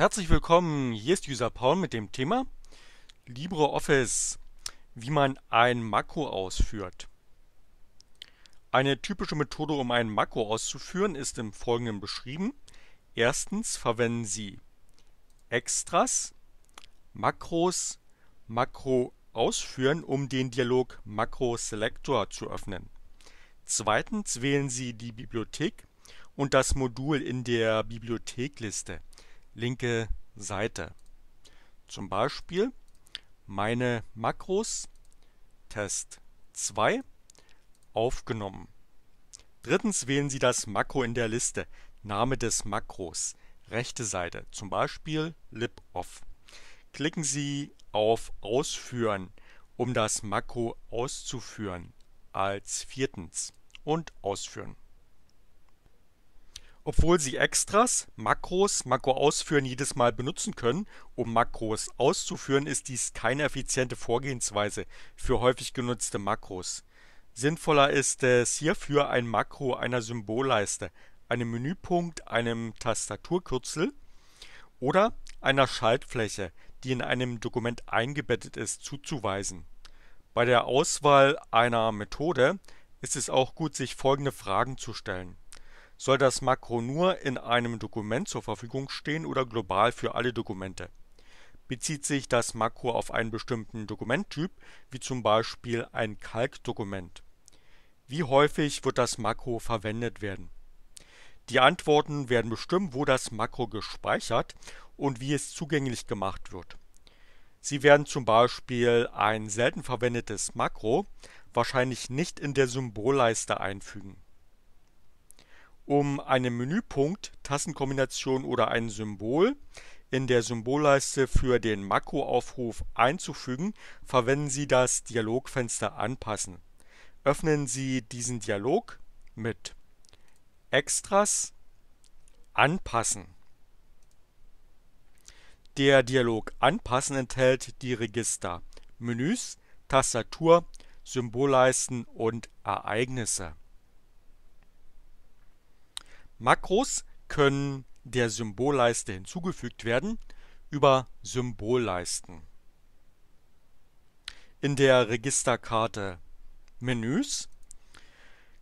Herzlich willkommen, hier ist User Paul mit dem Thema LibreOffice, wie man ein Makro ausführt. Eine typische Methode, um ein Makro auszuführen, ist im Folgenden beschrieben. Erstens verwenden Sie Extras, Makros, Makro ausführen, um den Dialog Makro Selector zu öffnen. Zweitens wählen Sie die Bibliothek und das Modul in der Bibliothekliste linke Seite. Zum Beispiel meine Makros Test 2 aufgenommen. Drittens wählen Sie das Makro in der Liste, Name des Makros, rechte Seite, zum Beispiel liboff. Klicken Sie auf Ausführen, um das Makro auszuführen, als viertens und Ausführen. Obwohl Sie Extras, Makros, Makro ausführen jedes Mal benutzen können, um Makros auszuführen, ist dies keine effiziente Vorgehensweise für häufig genutzte Makros. Sinnvoller ist es hierfür ein Makro einer Symbolleiste, einem Menüpunkt, einem Tastaturkürzel oder einer Schaltfläche, die in einem Dokument eingebettet ist, zuzuweisen. Bei der Auswahl einer Methode ist es auch gut, sich folgende Fragen zu stellen. Soll das Makro nur in einem Dokument zur Verfügung stehen oder global für alle Dokumente? Bezieht sich das Makro auf einen bestimmten Dokumenttyp, wie zum Beispiel ein Kalkdokument? Wie häufig wird das Makro verwendet werden? Die Antworten werden bestimmen, wo das Makro gespeichert und wie es zugänglich gemacht wird. Sie werden zum Beispiel ein selten verwendetes Makro wahrscheinlich nicht in der Symbolleiste einfügen um einen Menüpunkt, Tassenkombination oder ein Symbol in der Symbolleiste für den Makroaufruf einzufügen, verwenden Sie das Dialogfenster Anpassen. Öffnen Sie diesen Dialog mit Extras Anpassen. Der Dialog Anpassen enthält die Register Menüs, Tastatur, Symbolleisten und Ereignisse. Makros können der Symbolleiste hinzugefügt werden über Symbolleisten. In der Registerkarte Menüs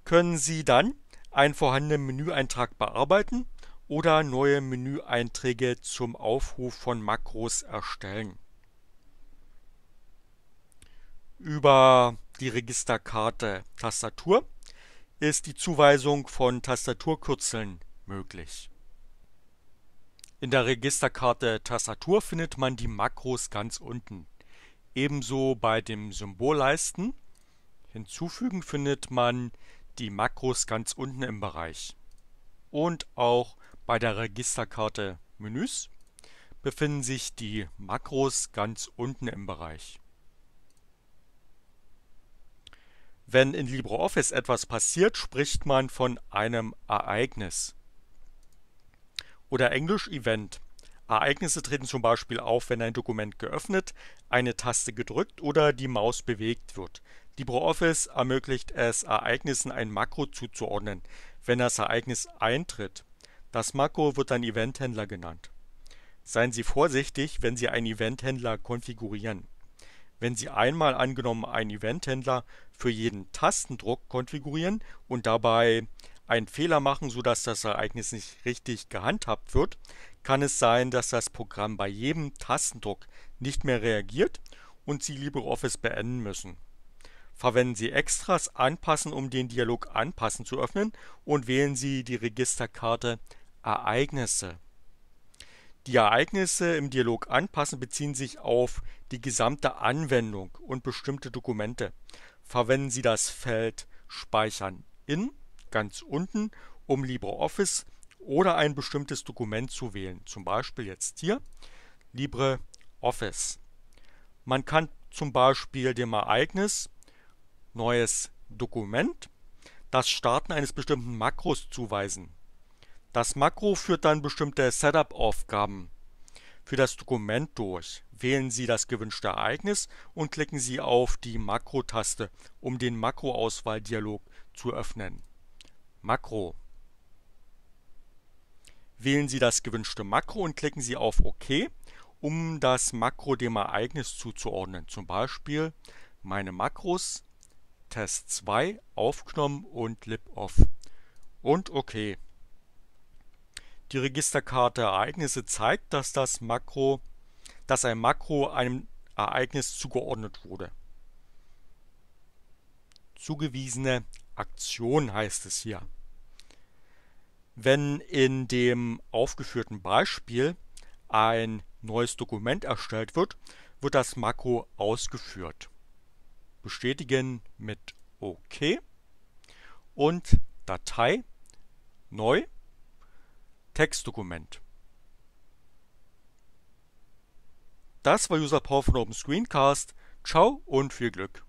können Sie dann einen vorhandenen Menüeintrag bearbeiten oder neue Menüeinträge zum Aufruf von Makros erstellen. Über die Registerkarte Tastatur ist die Zuweisung von Tastaturkürzeln möglich. In der Registerkarte Tastatur findet man die Makros ganz unten. Ebenso bei dem Symbolleisten hinzufügen findet man die Makros ganz unten im Bereich. Und auch bei der Registerkarte Menüs befinden sich die Makros ganz unten im Bereich. Wenn in LibreOffice etwas passiert, spricht man von einem Ereignis. Oder Englisch Event. Ereignisse treten zum Beispiel auf, wenn ein Dokument geöffnet, eine Taste gedrückt oder die Maus bewegt wird. LibreOffice ermöglicht es, Ereignissen ein Makro zuzuordnen, wenn das Ereignis eintritt. Das Makro wird dann Eventhändler genannt. Seien Sie vorsichtig, wenn Sie einen Eventhändler konfigurieren wenn Sie einmal angenommen einen Eventhändler für jeden Tastendruck konfigurieren und dabei einen Fehler machen, sodass das Ereignis nicht richtig gehandhabt wird, kann es sein, dass das Programm bei jedem Tastendruck nicht mehr reagiert und Sie LibreOffice beenden müssen. Verwenden Sie Extras Anpassen, um den Dialog Anpassen zu öffnen und wählen Sie die Registerkarte Ereignisse. Die Ereignisse im Dialog Anpassen beziehen sich auf die gesamte Anwendung und bestimmte Dokumente. Verwenden Sie das Feld Speichern in ganz unten, um LibreOffice oder ein bestimmtes Dokument zu wählen, zum Beispiel jetzt hier LibreOffice. Man kann zum Beispiel dem Ereignis Neues Dokument das Starten eines bestimmten Makros zuweisen. Das Makro führt dann bestimmte Setup-Aufgaben für das Dokument durch. Wählen Sie das gewünschte Ereignis und klicken Sie auf die Makro-Taste, um den Makro-Auswahl-Dialog zu öffnen. Makro. Wählen Sie das gewünschte Makro und klicken Sie auf OK, um das Makro dem Ereignis zuzuordnen. Zum Beispiel meine Makros, Test 2, aufgenommen und lib off. Und OK die Registerkarte Ereignisse zeigt, dass das Makro, dass ein Makro einem Ereignis zugeordnet wurde. Zugewiesene Aktion heißt es hier. Wenn in dem aufgeführten Beispiel ein neues Dokument erstellt wird, wird das Makro ausgeführt. Bestätigen mit OK und Datei neu Textdokument. Das war User Power von Open Screencast. Ciao und viel Glück.